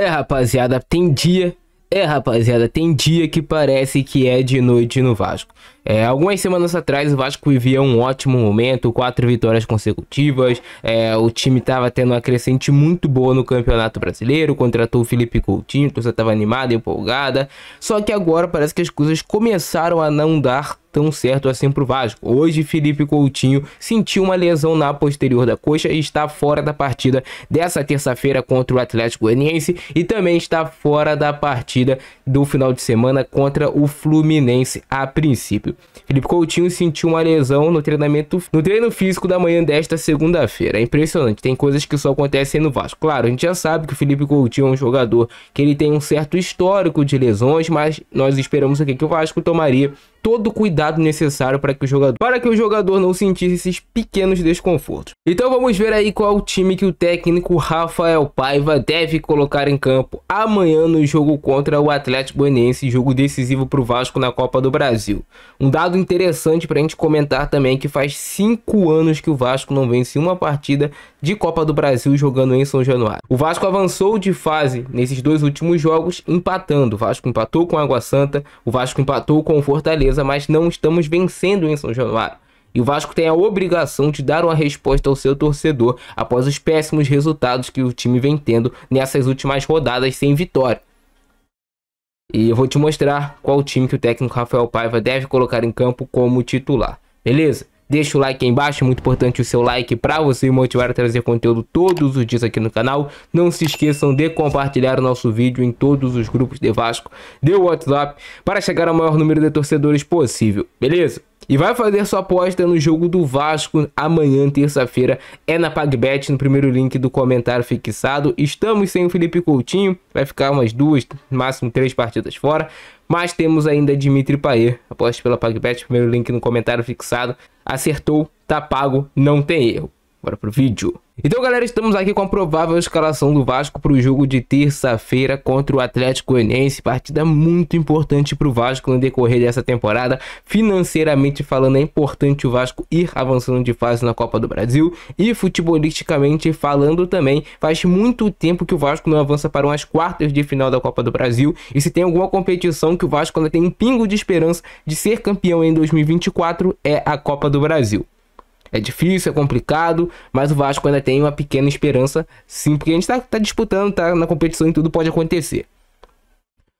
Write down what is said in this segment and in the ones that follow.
É, rapaziada, tem dia. É, rapaziada, tem dia que parece que é de noite no Vasco. É, algumas semanas atrás o Vasco vivia um ótimo momento, quatro vitórias consecutivas. É, o time estava tendo uma crescente muito boa no Campeonato Brasileiro, contratou o Felipe Coutinho, a torcida estava animada, empolgada. Só que agora parece que as coisas começaram a não dar tão certo assim pro Vasco. Hoje, Felipe Coutinho sentiu uma lesão na posterior da coxa e está fora da partida dessa terça-feira contra o Atlético Goianiense e também está fora da partida do final de semana contra o Fluminense a princípio. Felipe Coutinho sentiu uma lesão no treinamento, no treino físico da manhã desta segunda-feira. É impressionante, tem coisas que só acontecem no Vasco. Claro, a gente já sabe que o Felipe Coutinho é um jogador que ele tem um certo histórico de lesões, mas nós esperamos aqui que o Vasco tomaria todo o cuidado necessário para que o jogador, para que o jogador não sentisse esses pequenos desconfortos. Então vamos ver aí qual o time que o técnico Rafael Paiva deve colocar em campo amanhã no jogo contra o Atlético Goianiense, jogo decisivo para o Vasco na Copa do Brasil. Um dado interessante para a gente comentar também que faz cinco anos que o Vasco não vence uma partida de Copa do Brasil jogando em São Januário. O Vasco avançou de fase nesses dois últimos jogos empatando. O Vasco empatou com a Água Santa, o Vasco empatou com o Fortaleza Fortaleza, mas não estamos vencendo em São Januário. E o Vasco tem a obrigação de dar uma resposta ao seu torcedor após os péssimos resultados que o time vem tendo nessas últimas rodadas sem vitória. E eu vou te mostrar qual time que o técnico Rafael Paiva deve colocar em campo como titular. Beleza? Deixa o like aí embaixo, é muito importante o seu like para você me motivar a trazer conteúdo todos os dias aqui no canal. Não se esqueçam de compartilhar o nosso vídeo em todos os grupos de Vasco, de WhatsApp, para chegar ao maior número de torcedores possível, beleza? e vai fazer sua aposta no jogo do Vasco amanhã, terça-feira. É na PagBet, no primeiro link do comentário fixado. Estamos sem o Felipe Coutinho, vai ficar umas duas, máximo três partidas fora. Mas temos ainda Dimitri Paier aposta pela PagBet, primeiro link no comentário fixado. Acertou, tá pago, não tem erro. Bora pro vídeo. Então, galera, estamos aqui com a provável escalação do Vasco para o jogo de terça-feira contra o Atlético Goianiense. Partida muito importante para o Vasco no decorrer dessa temporada. Financeiramente falando, é importante o Vasco ir avançando de fase na Copa do Brasil. E futebolisticamente falando também, faz muito tempo que o Vasco não avança para umas quartas de final da Copa do Brasil. E se tem alguma competição que o Vasco ainda tem um pingo de esperança de ser campeão em 2024, é a Copa do Brasil. É difícil, é complicado, mas o Vasco ainda tem uma pequena esperança, sim, porque a gente está tá disputando, tá na competição e tudo pode acontecer.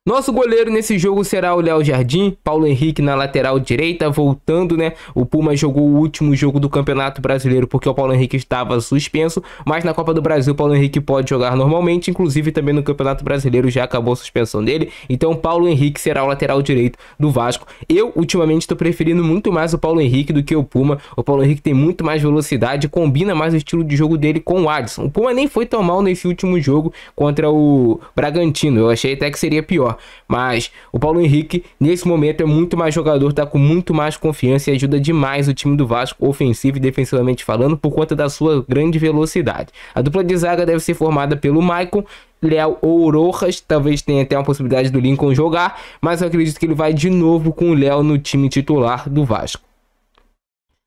Nosso goleiro nesse jogo será o Léo Jardim, Paulo Henrique na lateral direita, voltando, né? O Puma jogou o último jogo do Campeonato Brasileiro porque o Paulo Henrique estava suspenso, mas na Copa do Brasil o Paulo Henrique pode jogar normalmente, inclusive também no Campeonato Brasileiro já acabou a suspensão dele, então o Paulo Henrique será o lateral direito do Vasco. Eu, ultimamente, estou preferindo muito mais o Paulo Henrique do que o Puma, o Paulo Henrique tem muito mais velocidade, combina mais o estilo de jogo dele com o Adson. O Puma nem foi tão mal nesse último jogo contra o Bragantino, eu achei até que seria pior melhor. Mas o Paulo Henrique, nesse momento, é muito mais jogador, tá com muito mais confiança e ajuda demais o time do Vasco, ofensivo e defensivamente falando, por conta da sua grande velocidade. A dupla de zaga deve ser formada pelo Maicon, Léo ou Rojas, talvez tenha até uma possibilidade do Lincoln jogar, mas eu acredito que ele vai de novo com o Léo no time titular do Vasco.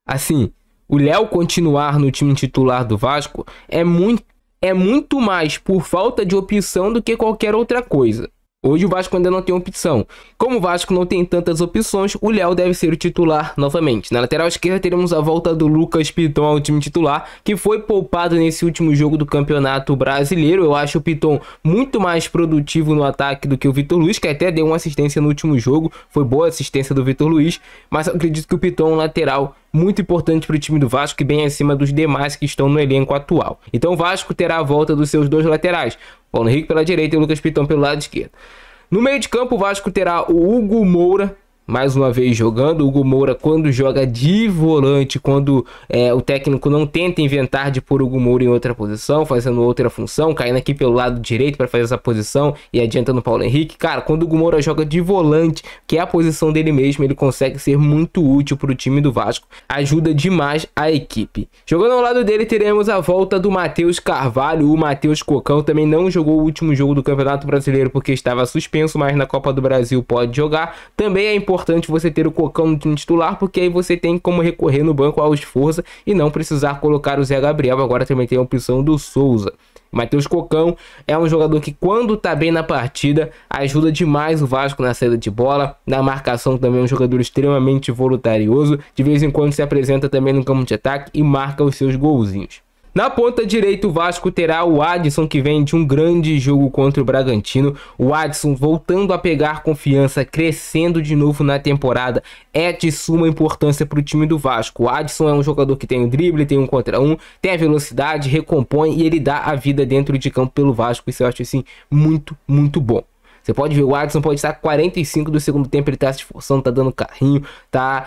Assim, o Léo continuar no time titular do Vasco é muito, é muito mais por falta de opção do que qualquer outra coisa. Hoje o Vasco ainda não tem opção. Como o Vasco não tem tantas opções, o Léo deve ser o titular novamente. Na lateral esquerda teremos a volta do Lucas Piton ao time titular, que foi poupado nesse último jogo do Campeonato Brasileiro. Eu acho o Piton muito mais produtivo no ataque do que o Vitor Luiz, que até deu uma assistência no último jogo. Foi boa assistência do Vitor Luiz, mas acredito que o Piton lateral muito importante para o time do Vasco e bem acima dos demais que estão no elenco atual. Então o Vasco terá a volta dos seus dois laterais, Paulo Henrique pela direita e Lucas Pitão pelo lado esquerdo. No meio de campo, o Vasco terá o Hugo Moura mais uma vez jogando. O Hugo Moura, quando joga de volante, quando é, o técnico não tenta inventar de pôr o Hugo Moura em outra posição, fazendo outra função, caindo aqui pelo lado direito para fazer essa posição e adiantando o Paulo Henrique. Cara, quando o Hugo Moura joga de volante, que é a posição dele mesmo, ele consegue ser muito útil para o time do Vasco, ajuda demais a equipe. Jogando ao lado dele, teremos a volta do Matheus Carvalho. O Matheus Cocão também não jogou o último jogo do Campeonato Brasileiro porque estava suspenso, mas na Copa do Brasil pode jogar. Também é importante importante você ter o Cocão no titular, porque aí você tem como recorrer no banco ao esforço e não precisar colocar o Zé Gabriel. Agora também tem a opção do Souza. Matheus Cocão é um jogador que, quando tá bem na partida, ajuda demais o Vasco na saída de bola. Na marcação, também é um jogador extremamente voluntarioso. De vez em quando se apresenta também no campo de ataque e marca os seus golzinhos. Na ponta direita, o Vasco terá o Adson, que vem de um grande jogo contra o Bragantino. O Adson voltando a pegar confiança, crescendo de novo na temporada, é de suma importância para o time do Vasco. O Adson é um jogador que tem o um drible, tem um contra um, tem a velocidade, recompõe e ele dá a vida dentro de campo pelo Vasco. Isso eu acho assim muito, muito bom. Você pode ver, o Adson pode estar 45 do segundo tempo, ele tá se esforçando, tá dando carrinho, tá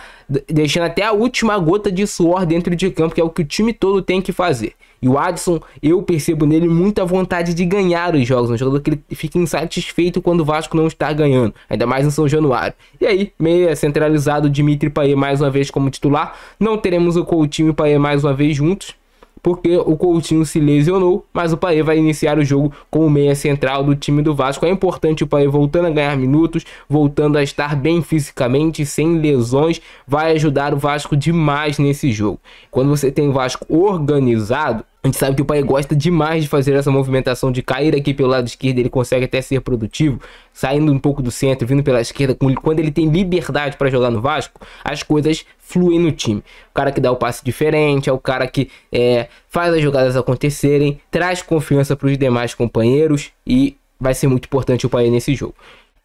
deixando até a última gota de suor dentro de campo, que é o que o time todo tem que fazer. E o Adson, eu percebo nele muita vontade de ganhar os jogos. Um jogador que ele fica insatisfeito quando o Vasco não está ganhando. Ainda mais em São Januário. E aí, meia centralizado, Dimitri Payet mais uma vez como titular. Não teremos o Coutinho e Payet mais uma vez juntos porque o Coutinho se lesionou, mas o Paê vai iniciar o jogo como meia central do time do Vasco. É importante o Paê voltando a ganhar minutos, voltando a estar bem fisicamente, sem lesões, vai ajudar o Vasco demais nesse jogo. Quando você tem o Vasco organizado, a gente sabe que o pai gosta demais de fazer essa movimentação de cair aqui pelo lado esquerdo, ele consegue até ser produtivo, saindo um pouco do centro, vindo pela esquerda. Quando ele tem liberdade para jogar no Vasco, as coisas fluem no time. O cara que dá o passe diferente, é o cara que é, faz as jogadas acontecerem, traz confiança para os demais companheiros e vai ser muito importante o pai nesse jogo.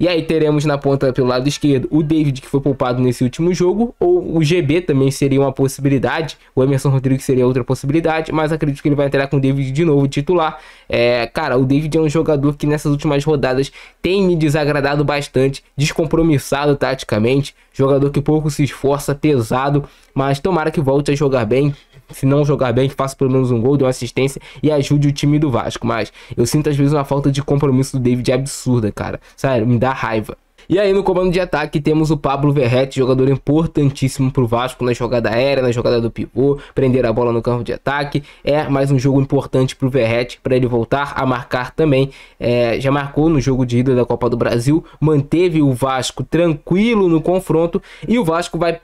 E aí teremos na ponta pelo lado esquerdo o David, que foi poupado nesse último jogo, ou o GB também seria uma possibilidade, o Emerson Rodrigues seria outra possibilidade, mas acredito que ele vai entrar com o David de novo titular. É, cara, o David é um jogador que nessas últimas rodadas tem me desagradado bastante, descompromissado taticamente, jogador que pouco se esforça, pesado, mas tomara que volte a jogar bem, se não jogar bem, faça pelo menos um gol, dê uma assistência e ajude o time do Vasco. Mas eu sinto às vezes uma falta de compromisso do David absurda, cara. Sério, me dá raiva. E aí no comando de ataque temos o Pablo Verrete, jogador importantíssimo para o Vasco na jogada aérea, na jogada do pivô, prender a bola no campo de ataque. É mais um jogo importante para o Verrete, para ele voltar a marcar também. É, já marcou no jogo de ida da Copa do Brasil, manteve o Vasco tranquilo no confronto e o Vasco vai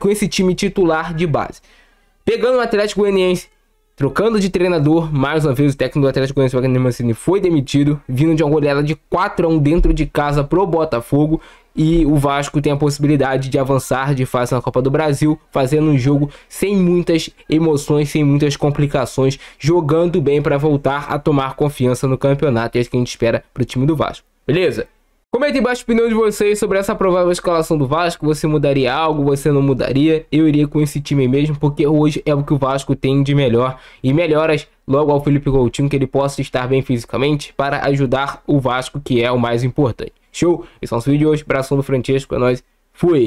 com esse time titular de base. Pegando o Atlético Goianiense, trocando de treinador, mais uma vez o técnico do Atlético Goianiense, Wagner Mancini, foi demitido, vindo de uma goleada de 4 a 1 dentro de casa pro Botafogo, e o Vasco tem a possibilidade de avançar de fase na Copa do Brasil, fazendo um jogo sem muitas emoções, sem muitas complicações, jogando bem para voltar a tomar confiança no campeonato, e é isso que a gente espera pro time do Vasco. Beleza? Comenta embaixo a opinião de vocês sobre essa provável escalação do Vasco. Você mudaria algo? Você não mudaria? Eu iria com esse time mesmo, porque hoje é o que o Vasco tem de melhor. E melhoras logo ao Felipe Coutinho, que ele possa estar bem fisicamente para ajudar o Vasco, que é o mais importante. Show? Esse é o nosso vídeo de hoje. Abração do Francesco, é nóis. Fui!